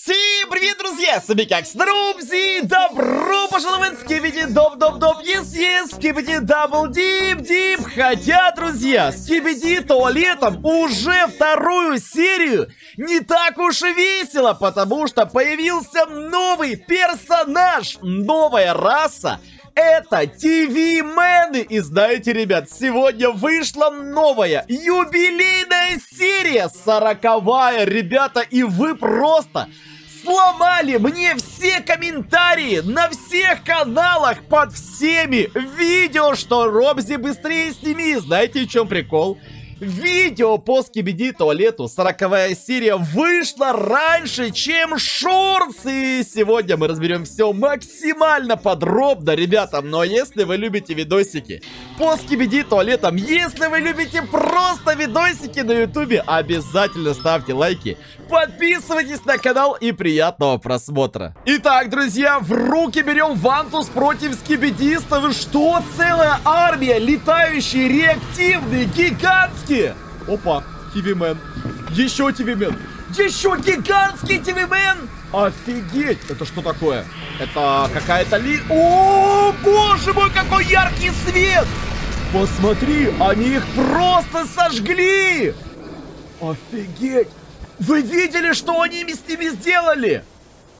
Всем привет, друзья! С вами как Снарубзи! Добро пожаловать! Скибиди доп доп доп ес ес! Скибиди дабл дип дип! Хотя, друзья, скибиди туалетом уже вторую серию не так уж и весело, потому что появился новый персонаж, новая раса, это ТВ-мены! И знаете, ребят, сегодня вышла новая юбилейная серия, сороковая, ребята, и вы просто сломали мне все комментарии на всех каналах под всеми видео, что Робзи быстрее сними. Знаете, в чем прикол? Видео по скибиди туалету 40 серия вышла раньше, чем шорс. сегодня мы разберем все максимально подробно, ребята. Но если вы любите видосики по скибиди туалетам, если вы любите просто видосики на ютубе, обязательно ставьте лайки, подписывайтесь на канал и приятного просмотра. Итак, друзья, в руки берем Вантус против скибидистов. что целая армия, летающие реактивные гигантские гигантские! Опа, Хивимен. Еще Тивимен. Еще гигантский Тивимен! Офигеть! Это что такое? Это какая-то ли... О, боже мой, какой яркий свет! Посмотри, они их просто сожгли! Офигеть! Вы видели, что они с ними сделали?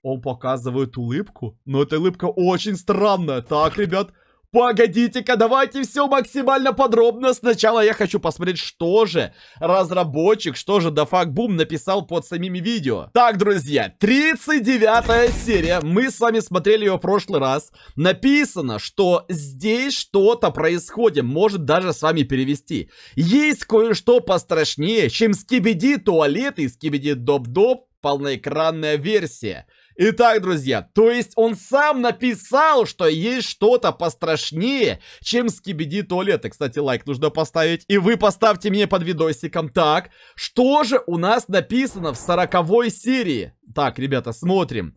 Он показывает улыбку, но эта улыбка очень странная. Так, ребят, Погодите-ка, давайте все максимально подробно. Сначала я хочу посмотреть, что же разработчик, что же Дафакбум написал под самими видео. Так, друзья, 39 серия. Мы с вами смотрели ее в прошлый раз. Написано, что здесь что-то происходит. Может даже с вами перевести. Есть кое-что пострашнее, чем скибиди туалет и скибиди доп-доп полноэкранная версия. Итак, друзья, то есть он сам написал, что есть что-то пострашнее, чем скибиди туалеты. Кстати, лайк нужно поставить. И вы поставьте мне под видосиком. Так, что же у нас написано в сороковой серии? Так, ребята, смотрим.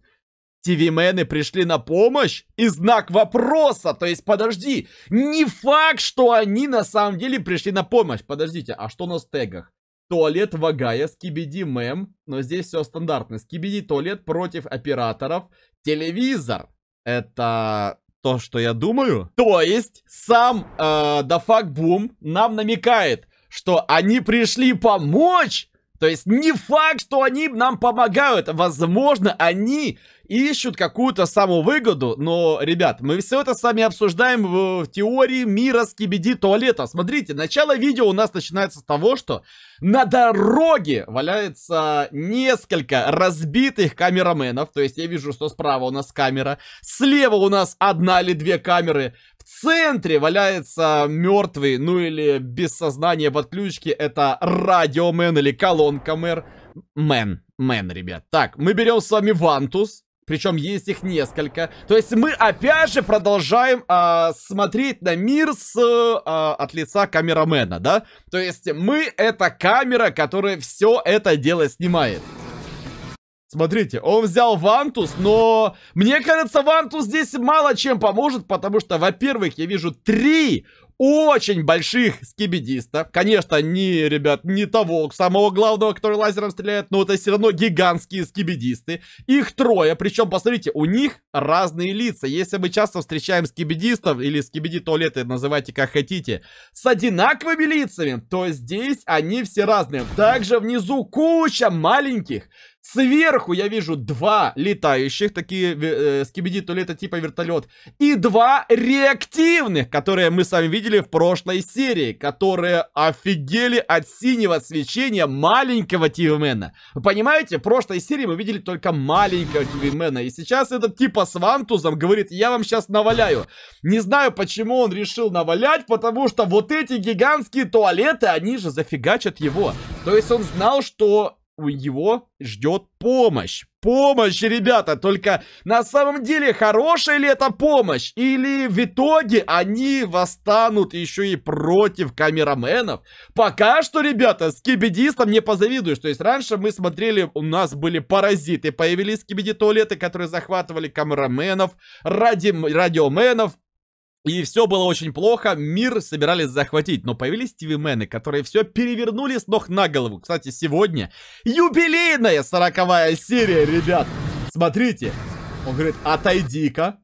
ТВ-мены пришли на помощь? И знак вопроса, то есть подожди, не факт, что они на самом деле пришли на помощь. Подождите, а что у на тегах? Туалет Вагая, Скибиди Мэм. Но здесь все стандартно. Скибиди туалет против операторов. Телевизор. Это то, что я думаю. То есть, сам э, Дафак Бум нам намекает, что они пришли помочь то есть не факт, что они нам помогают. Возможно, они ищут какую-то выгоду. Но, ребят, мы все это с вами обсуждаем в, в теории мира скибиди туалета. Смотрите, начало видео у нас начинается с того, что на дороге валяется несколько разбитых камераменов. То есть я вижу, что справа у нас камера, слева у нас одна или две камеры. В центре валяется мертвый, ну или без сознания в отключке. Это радиомен или колонка мэр. Мэн, мэн, ребят. Так, мы берем с вами Вантус. Причем есть их несколько. То есть мы опять же продолжаем а, смотреть на мир с, а, от лица камерамена, да? То есть мы это камера, которая все это дело снимает. Смотрите, он взял Вантус, но мне кажется, Вантус здесь мало чем поможет, потому что, во-первых, я вижу три очень больших скибидиста. Конечно, не, ребят, не того самого главного, который лазером стреляет, но это все равно гигантские скибидисты. Их трое, причем, посмотрите, у них разные лица. Если мы часто встречаем скибидистов, или скибиди-туалеты, называйте как хотите, с одинаковыми лицами, то здесь они все разные. Также внизу куча маленьких Сверху я вижу два летающих, такие э, э скибиди туалета типа вертолет. И два реактивных, которые мы с вами видели в прошлой серии. Которые офигели от синего свечения маленького Тивимена. Вы понимаете, в прошлой серии мы видели только маленького Тивимена. И сейчас этот типа с вантузом говорит, я вам сейчас наваляю. Не знаю, почему он решил навалять, потому что вот эти гигантские туалеты, они же зафигачат его. То есть он знал, что у него ждет помощь. Помощь, ребята, только на самом деле хорошая ли это помощь? Или в итоге они восстанут еще и против камераменов? Пока что, ребята, скибидистам не позавидуешь. То есть раньше мы смотрели, у нас были паразиты, появились скибиди-туалеты, которые захватывали камераменов, ради, радиоменов, и все было очень плохо, мир собирались захватить, но появились ТВ-мены, которые все перевернули с ног на голову. Кстати, сегодня юбилейная сороковая серия, ребят. Смотрите, он говорит, отойди-ка.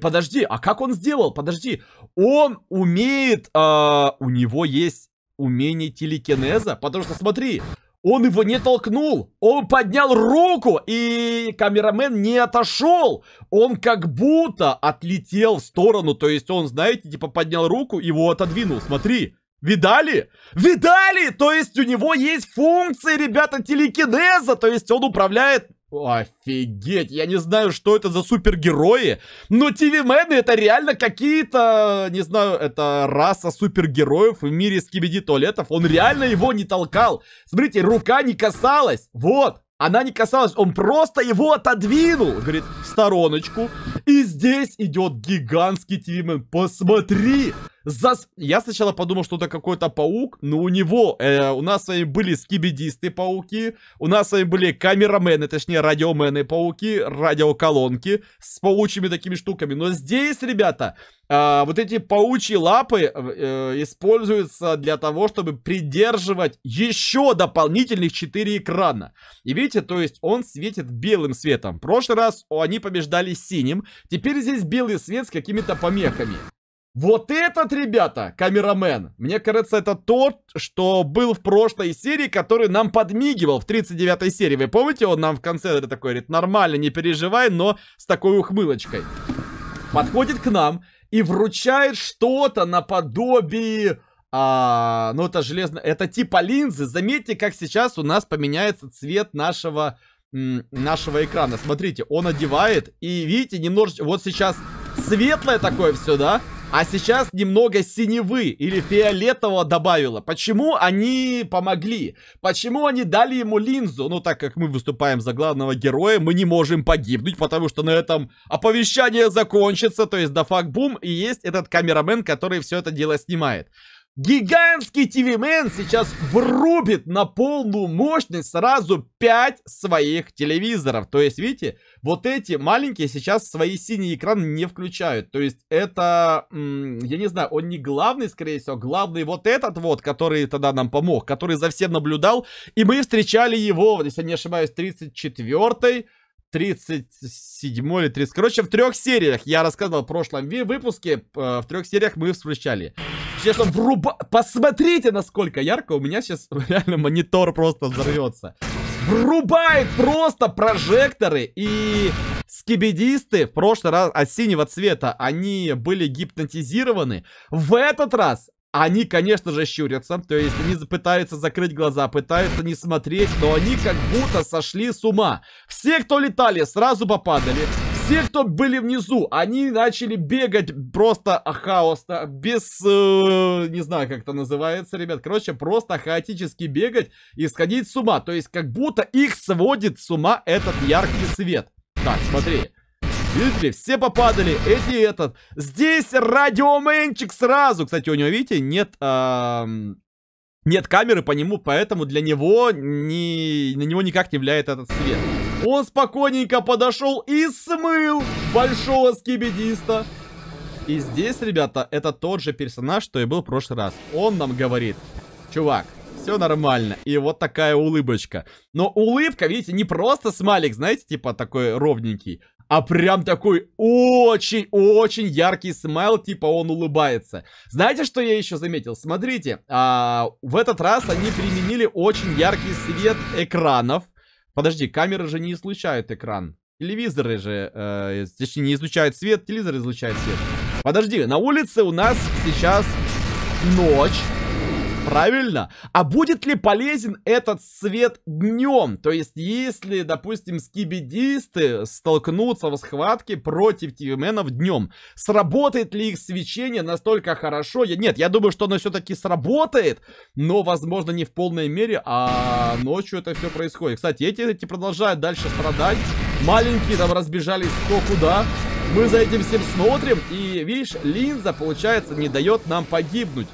Подожди, а как он сделал? Подожди, он умеет, э, у него есть умение телекинеза, потому что смотри, он его не толкнул, он поднял руку, и камерамен не отошел. Он как будто отлетел в сторону, то есть он, знаете, типа поднял руку, его отодвинул, смотри. Видали? Видали? То есть у него есть функции, ребята, телекинеза, то есть он управляет Офигеть, я не знаю, что это за супергерои, но ТВ-мены это реально какие-то, не знаю, это раса супергероев в мире скибиди туалетов. Он реально его не толкал. Смотрите, рука не касалась. Вот, она не касалась, он просто его отодвинул, говорит, в стороночку. И здесь идет гигантский ТВ-мен. Посмотри! Посмотри! Зас... Я сначала подумал, что это какой-то паук, но у него, э, у нас с вами были скибидисты пауки, у нас с вами были камерамены, точнее радиомены пауки, радиоколонки с паучьими такими штуками. Но здесь, ребята, э, вот эти паучьи лапы э, используются для того, чтобы придерживать еще дополнительных 4 экрана. И видите, то есть он светит белым светом. В прошлый раз они побеждали синим, теперь здесь белый свет с какими-то помехами. Вот этот, ребята, камерамен, мне кажется, это тот, что был в прошлой серии, который нам подмигивал в 39 серии. Вы помните, он нам в конце такой говорит, нормально, не переживай, но с такой ухмылочкой. Подходит к нам и вручает что-то наподобие... А, ну, это железно... Это типа линзы. Заметьте, как сейчас у нас поменяется цвет нашего, нашего экрана. Смотрите, он одевает. И видите, немножечко... Вот сейчас светлое такое все, да? А сейчас немного синевы или фиолетового добавила. Почему они помогли? Почему они дали ему линзу? Ну, так как мы выступаем за главного героя, мы не можем погибнуть, потому что на этом оповещание закончится. То есть, да факт бум, и есть этот камерамен, который все это дело снимает. Гигантский ТВ-мен сейчас врубит на полную мощность сразу 5 своих телевизоров. То есть, видите, вот эти маленькие сейчас свои синие экраны не включают. То есть, это, я не знаю, он не главный, скорее всего, главный вот этот вот, который тогда нам помог, который за всем наблюдал. И мы встречали его, если я не ошибаюсь, 34-й 37 или 30. Короче, в трех сериях я рассказывал в прошлом выпуске. Э, в трех сериях мы встречали. Честно, вруба... Посмотрите, насколько ярко у меня сейчас реально монитор просто взорвется. Врубает просто прожекторы и скибидисты в прошлый раз от синего цвета, они были гипнотизированы. В этот раз они, конечно же, щурятся, то есть они пытаются закрыть глаза, пытаются не смотреть, но они как будто сошли с ума. Все, кто летали, сразу попадали. Все, кто были внизу, они начали бегать просто хаосно, без, э, не знаю, как это называется, ребят. Короче, просто хаотически бегать и сходить с ума. То есть как будто их сводит с ума этот яркий свет. Так, смотри. Видите, все попадали, эти и этот. Здесь радиоменчик сразу. Кстати, у него, видите, нет... А нет камеры по нему, поэтому для него не на него никак не влияет этот свет. Он спокойненько подошел и смыл большого скибидиста. И здесь, ребята, это тот же персонаж, что и был в прошлый раз. Он нам говорит, чувак, все нормально. И вот такая улыбочка. Но улыбка, видите, не просто смайлик, знаете, типа такой ровненький, а прям такой очень-очень яркий смайл, типа он улыбается. Знаете, что я еще заметил? Смотрите, а, в этот раз они применили очень яркий свет экранов. Подожди, камеры же не излучают экран. Телевизоры же, э, точнее, не излучают свет, телевизор излучает свет. Подожди, на улице у нас сейчас ночь правильно. А будет ли полезен этот свет днем? То есть, если, допустим, скибидисты столкнутся в схватке против тивименов днем, сработает ли их свечение настолько хорошо? Я, нет, я думаю, что оно все-таки сработает, но, возможно, не в полной мере, а ночью это все происходит. Кстати, эти, эти продолжают дальше страдать. Маленькие там разбежались кто куда. Мы за этим всем смотрим, и, видишь, линза, получается, не дает нам погибнуть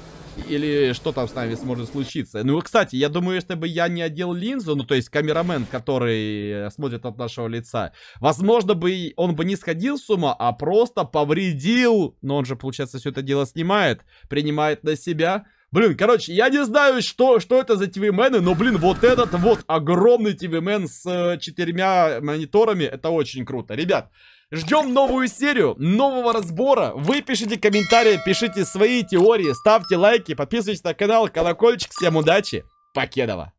или что там с нами сможет случиться. Ну, кстати, я думаю, если бы я не одел линзу, ну, то есть камерамен, который э, смотрит от нашего лица, возможно бы он бы не сходил с ума, а просто повредил. Но он же, получается, все это дело снимает, принимает на себя. Блин, короче, я не знаю, что, что это за ТВ-мены, но, блин, вот этот вот огромный ТВ-мен с э, четырьмя мониторами, это очень круто. Ребят, Ждем новую серию, нового разбора. Вы пишите комментарии, пишите свои теории, ставьте лайки, подписывайтесь на канал, колокольчик. Всем удачи, покедова!